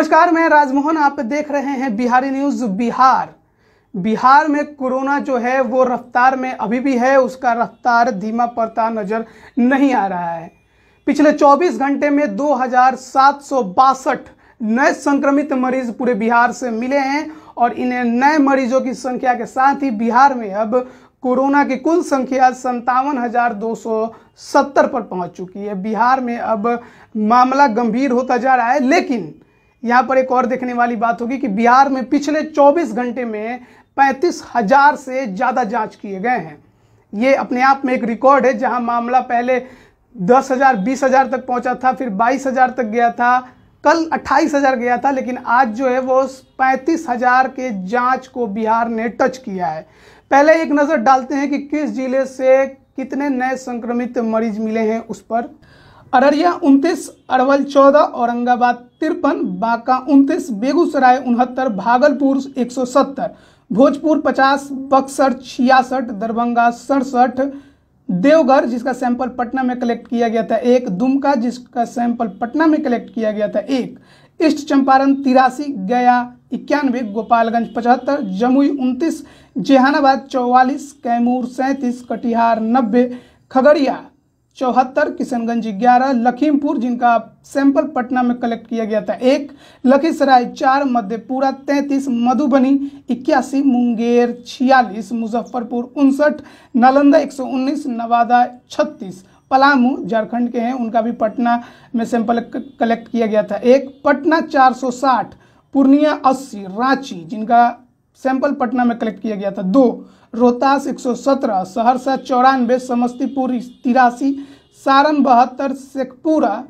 नमस्कार मैं राजमोहन आप देख रहे हैं बिहारी न्यूज बिहार बिहार में कोरोना जो है वो रफ्तार में अभी भी है उसका रफ्तार धीमा पड़ता नजर नहीं आ रहा है पिछले 24 घंटे में दो नए संक्रमित मरीज पूरे बिहार से मिले हैं और इन नए मरीजों की संख्या के साथ ही बिहार में अब कोरोना की कुल संख्या संतावन हजार दो सौ सत्तर पर पहुंच चुकी है बिहार में अब मामला गंभीर होता जा रहा है लेकिन यहाँ पर एक और देखने वाली बात होगी कि बिहार में पिछले 24 घंटे में पैंतीस हजार से ज़्यादा जांच किए गए हैं ये अपने आप में एक रिकॉर्ड है जहां मामला पहले दस हजार बीस हजार तक पहुंचा था फिर बाईस हजार तक गया था कल अट्ठाईस हजार गया था लेकिन आज जो है वो पैंतीस हजार के जांच को बिहार ने टच किया है पहले एक नज़र डालते हैं कि किस जिले से कितने नए संक्रमित मरीज मिले हैं उस पर अररिया उनतीस अरवल चौदह औरंगाबाद तिरपन बांका उनतीस बेगूसराय उनहत्तर भागलपुर एक सौ सत्तर भोजपुर पचास बक्सर छियासठ दरभंगा सड़सठ देवघर जिसका सैंपल पटना में कलेक्ट किया गया था एक दुमका जिसका सैंपल पटना में कलेक्ट किया गया था एक ईस्ट चंपारण तिरासी गया इक्यानवे गोपालगंज पचहत्तर जमुई उनतीस जेहानाबाद चौवालीस कैमूर सैंतीस कटिहार नब्बे खगड़िया चौहत्तर किशनगंज ग्यारह लखीमपुर जिनका सैंपल पटना में कलेक्ट किया गया था एक लखीसराय चार मध्यपुरा तैंतीस मधुबनी इक्यासी मुंगेर छियालीस मुजफ्फरपुर उनसठ नालंदा एक सौ उन्नीस नवादा छत्तीस पलामू झारखंड के हैं उनका भी पटना में सैंपल कलेक्ट किया गया था एक पटना चार सौ साठ पूर्णिया अस्सी रांची जिनका सैंपल पटना में कलेक्ट किया गया था दो रोहतास 117 सहरसा चौरानवे समस्तीपुर तिरासी सारण बहत्तर शेखपुरा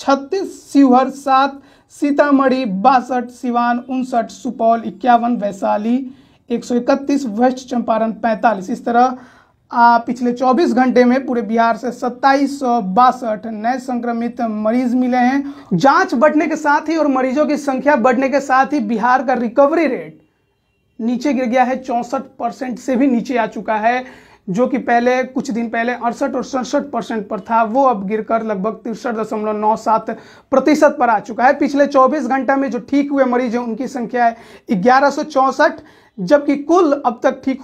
छत्तीस शिवहर सात सीतामढ़ी बासठ सिवान उनसठ सुपौल इक्यावन वैशाली 131 वेस्ट चंपारण 45 इस तरह आ, पिछले 24 घंटे में पूरे बिहार से सत्ताईस नए संक्रमित मरीज मिले हैं जांच बढ़ने के साथ ही और मरीजों की संख्या बढ़ने के साथ ही बिहार का रिकवरी रेट नीचे गिर गया है चौंसठ परसेंट से भी नीचे आ चुका है जो कि पहले कुछ दिन पहले अड़सठ और सड़सठ परसेंट पर था वो अब गिरकर लगभग तिरसठ दशमलव नौ सात प्रतिशत पर आ चुका है पिछले 24 घंटा में जो ठीक हुए मरीज हैं उनकी संख्या है ग्यारह सौ चौंसठ जबकि कुल अब तक ठीक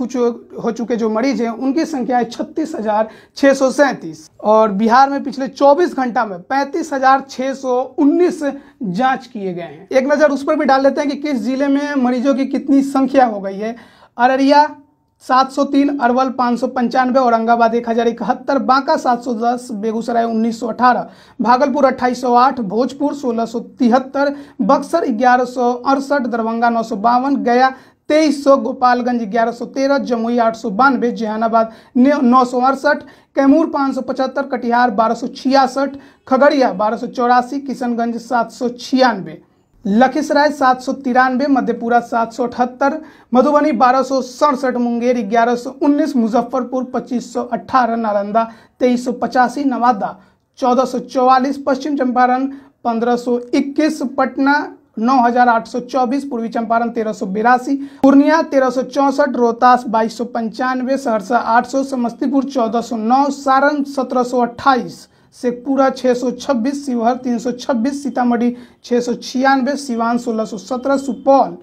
हो चुके जो मरीज हैं उनकी संख्या है छत्तीस हजार छह सौ सैंतीस और बिहार में पिछले 24 घंटा में पैंतीस हजार छह सौ उन्नीस जांच किए गए हैं एक नज़र उस पर भी डाल लेते हैं कि किस जिले में मरीजों की कितनी संख्या हो गई है अररिया 703 अरवल पाँच सौ औरंगाबाद एक हज़ार इकहत्तर बांका 710 बेगूसराय 1918 भागलपुर 2808 भोजपुर सोलह बक्सर ग्यारह दरभंगा नौ गया तेईस सौ गोपालगंज ग्यारह सौ तेरह जमुई आठ सौ बानवे जहानाबाद नौ सौ अड़सठ कैमूर पाँच सौ पचहत्तर कटिहार बारह सौ छियासठ खगड़िया बारह सौ चौरासी किशनगंज सात सौ छियानवे लखीसराय सात सौ तिरानवे मधेपुरा सात सौ अठहत्तर मधुबनी बारह सौ सड़सठ मुंगेर ग्यारह सौ उन्नीस मुजफ्फरपुर पच्चीस सौ अट्ठारह नालंदा तेईस सौ पचासी नवादा चौदह सौ चौवालीस पश्चिम चंपारण पंद्रह सौ इक्कीस पटना 9,824 पूर्वी चंपारण तेरह सौ बिरासी पूर्णिया तेरह सौ चौंसठ रोहतास बाईस सौ पंचानवे सहरसा आठ सौ समस्तीपुर चौदह सौ नौ सारण सत्रह सौ अट्ठाईस शेखपुरा छः सौ छब्बीस शिवहर तीन सौ छब्बीस सीतामढ़ी छः सौ छियानवे सिवान सोलह सौ सत्रह सुपौल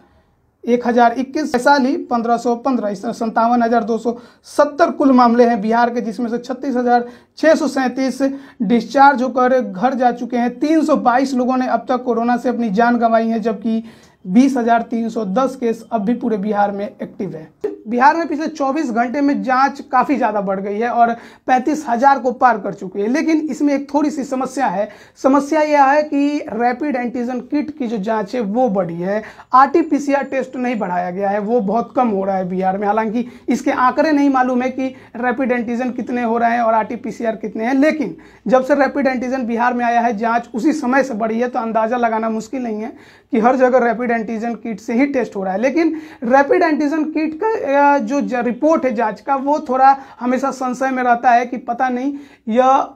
एक हजार इक्कीस वैशाली पंद्रह सौ पंद्रह इस तरह संतावन हजार दो सौ सत्तर कुल मामले हैं बिहार के जिसमें से छत्तीस हजार छह सौ सैंतीस डिस्चार्ज होकर घर जा चुके हैं तीन सौ बाईस लोगों ने अब तक कोरोना से अपनी जान गंवाई है जबकि बीस हजार तीन सौ दस केस अब भी पूरे बिहार में एक्टिव है बिहार में पिछले 24 घंटे में जांच काफ़ी ज़्यादा बढ़ गई है और पैंतीस हजार को पार कर चुकी है लेकिन इसमें एक थोड़ी सी समस्या है समस्या यह है कि रैपिड एंटीजन किट की जो जांच है वो बढ़ी है आरटीपीसीआर टेस्ट नहीं बढ़ाया गया है वो बहुत कम हो रहा है बिहार में हालांकि इसके आंकड़े नहीं मालूम है कि रैपिड एंटीजन कितने हो रहे हैं और आर कितने हैं लेकिन जब से रैपिड एंटीजन बिहार में आया है जांच उसी समय से बढ़ी है तो अंदाज़ा लगाना मुश्किल नहीं है कि हर जगह रैपिड एंटीजन किट से ही टेस्ट हो रहा है लेकिन रैपिड एंटीजन किट का यह जो रिपोर्ट है जांच का वो थोड़ा हमेशा संशय में रहता है कि पता नहीं यह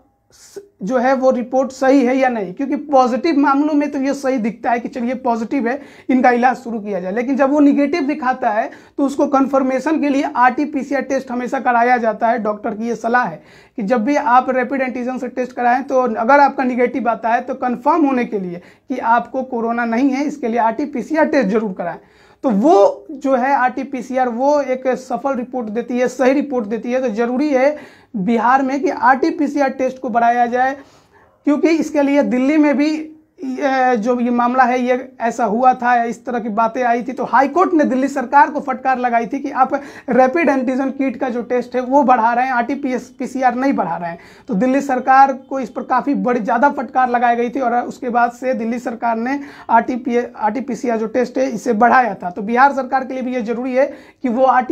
जो है वो रिपोर्ट सही है या नहीं क्योंकि पॉजिटिव मामलों में तो ये सही दिखता है कि चलिए पॉजिटिव है इनका इलाज शुरू किया जाए लेकिन जब वो निगेटिव दिखाता है तो उसको कंफर्मेशन के लिए आरटीपीसीआर टेस्ट हमेशा कराया जाता है डॉक्टर की ये सलाह है कि जब भी आप रैपिड एंटीजन से टेस्ट कराएं तो अगर आपका निगेटिव आता है तो कन्फर्म होने के लिए कि आपको कोरोना नहीं है इसके लिए आर टेस्ट जरूर कराएं तो वो जो है आरटीपीसीआर वो एक सफल रिपोर्ट देती है सही रिपोर्ट देती है तो जरूरी है बिहार में कि आरटीपीसीआर टेस्ट को बढ़ाया जाए क्योंकि इसके लिए दिल्ली में भी जो ये मामला है ये ऐसा हुआ था इस तरह की बातें आई थी तो हाईकोर्ट ने दिल्ली सरकार को फटकार लगाई थी कि आप रैपिड एंटीजन किट का जो टेस्ट है वो बढ़ा रहे हैं आर टी नहीं बढ़ा रहे हैं तो दिल्ली सरकार को इस पर काफ़ी बड़ी ज़्यादा फटकार लगाई गई थी और उसके बाद से दिल्ली सरकार ने आर टी जो टेस्ट है इसे बढ़ाया था तो बिहार सरकार के लिए भी ये जरूरी है कि वो आर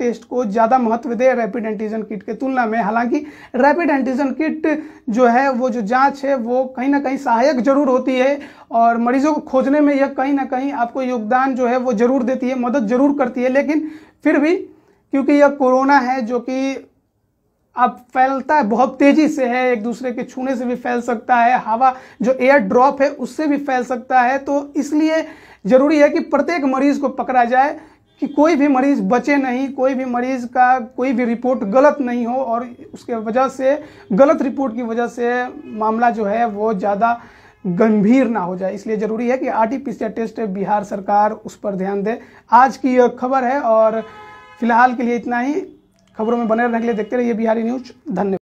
टेस्ट को ज़्यादा महत्व दे रैपिड एंटीजन किट के तुलना में हालांकि रैपिड एंटीजन किट जो है वो जो जाँच है वो कहीं ना कहीं सहायक जरूर होती होती है और मरीजों को खोजने में यह कहीं ना कहीं आपको योगदान जो है वो जरूर देती है मदद जरूर करती है लेकिन फिर भी क्योंकि यह कोरोना है जो कि अब फैलता है बहुत तेजी से है एक दूसरे के छूने से भी फैल सकता है हवा जो एयर ड्रॉप है उससे भी फैल सकता है तो इसलिए ज़रूरी है कि प्रत्येक मरीज को पकड़ा जाए कि कोई भी मरीज बचे नहीं कोई भी मरीज का कोई भी रिपोर्ट गलत नहीं हो और उसके वजह से गलत रिपोर्ट की वजह से मामला जो है वो ज़्यादा गंभीर ना हो जाए इसलिए जरूरी है कि आरटीपीसीआर टेस्ट बिहार सरकार उस पर ध्यान दे आज की यह खबर है और फिलहाल के लिए इतना ही खबरों में बने रहने के लिए देखते रहिए बिहारी न्यूज धन्यवाद